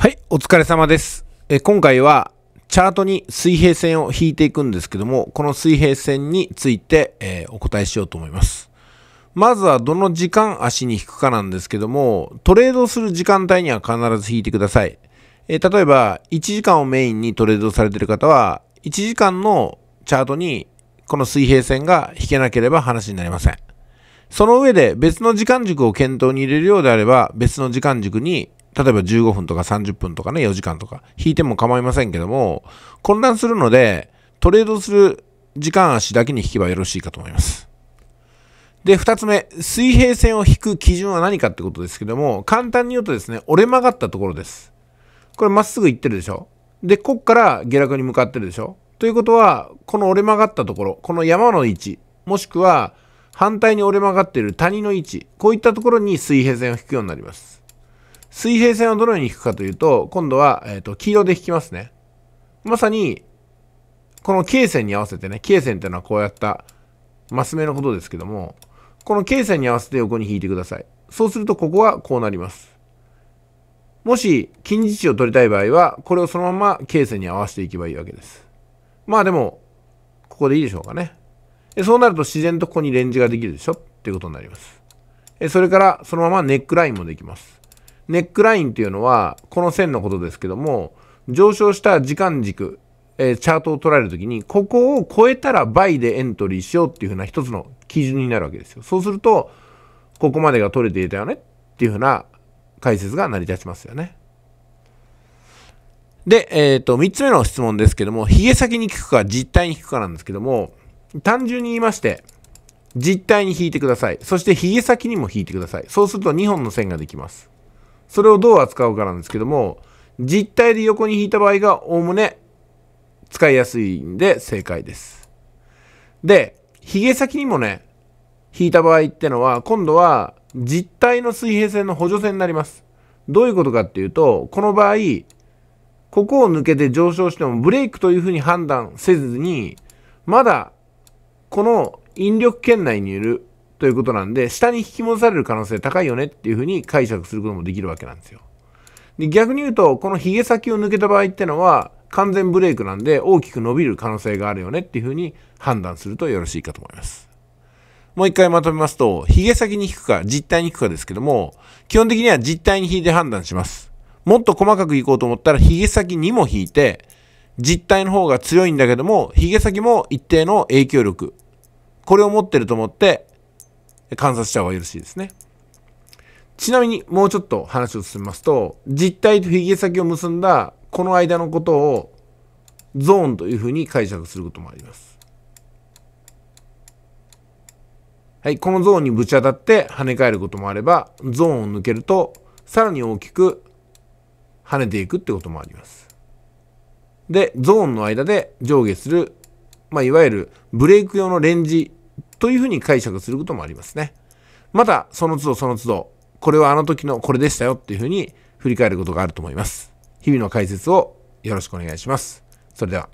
はい、お疲れ様です。え今回はチャートに水平線を引いていくんですけども、この水平線について、えー、お答えしようと思います。まずはどの時間足に引くかなんですけども、トレードする時間帯には必ず引いてください。え例えば、1時間をメインにトレードされている方は、1時間のチャートにこの水平線が引けなければ話になりません。その上で別の時間軸を検討に入れるようであれば、別の時間軸に例えば15分とか30分とかね、4時間とか、引いても構いませんけども、混乱するので、トレードする時間足だけに引けばよろしいかと思います。で、2つ目、水平線を引く基準は何かってことですけども、簡単に言うとですね、折れ曲がったところです。これまっすぐ行ってるでしょで、こっから下落に向かってるでしょということは、この折れ曲がったところ、この山の位置、もしくは反対に折れ曲がっている谷の位置、こういったところに水平線を引くようになります。水平線をどのように引くかというと、今度は、えっ、ー、と、黄色で引きますね。まさに、この K 線に合わせてね、K 線っていうのはこうやった、マス目のことですけども、この K 線に合わせて横に引いてください。そうすると、ここはこうなります。もし、近似値を取りたい場合は、これをそのまま K 線に合わせていけばいいわけです。まあでも、ここでいいでしょうかね。そうなると自然とここにレンジができるでしょっていうことになります。それから、そのままネックラインもできます。ネックラインっていうのは、この線のことですけども、上昇した時間軸、えー、チャートを取られるときに、ここを超えたら倍でエントリーしようっていうふうな一つの基準になるわけですよ。そうすると、ここまでが取れていたよねっていうふうな解説が成り立ちますよね。で、えっ、ー、と、三つ目の質問ですけども、ヒゲ先に効くか実体に効くかなんですけども、単純に言いまして、実体に引いてください。そしてヒゲ先にも引いてください。そうすると2本の線ができます。それをどう扱うかなんですけども、実体で横に引いた場合がおおむね使いやすいんで正解です。で、髭先にもね、引いた場合ってのは、今度は実体の水平線の補助線になります。どういうことかっていうと、この場合、ここを抜けて上昇してもブレイクというふうに判断せずに、まだこの引力圏内にいるということなんで、下に引き戻される可能性高いよねっていうふうに解釈することもできるわけなんですよ。で逆に言うと、このヒゲ先を抜けた場合ってのは、完全ブレイクなんで大きく伸びる可能性があるよねっていうふうに判断するとよろしいかと思います。もう一回まとめますと、髭先に引くか実体に引くかですけども、基本的には実体に引いて判断します。もっと細かくいこうと思ったら髭先にも引いて、実体の方が強いんだけども、髭先も一定の影響力。これを持ってると思って、観察した方がよろしいですね。ちなみにもうちょっと話を進めますと、実体と髭先を結んだこの間のことをゾーンというふうに解釈することもあります。はい、このゾーンにぶち当たって跳ね返ることもあれば、ゾーンを抜けるとさらに大きく跳ねていくってこともあります。で、ゾーンの間で上下する、まあ、いわゆるブレイク用のレンジというふうに解釈することもありますね。また、その都度その都度、これはあの時のこれでしたよっていうふうに振り返ることがあると思います。日々の解説をよろしくお願いします。それでは。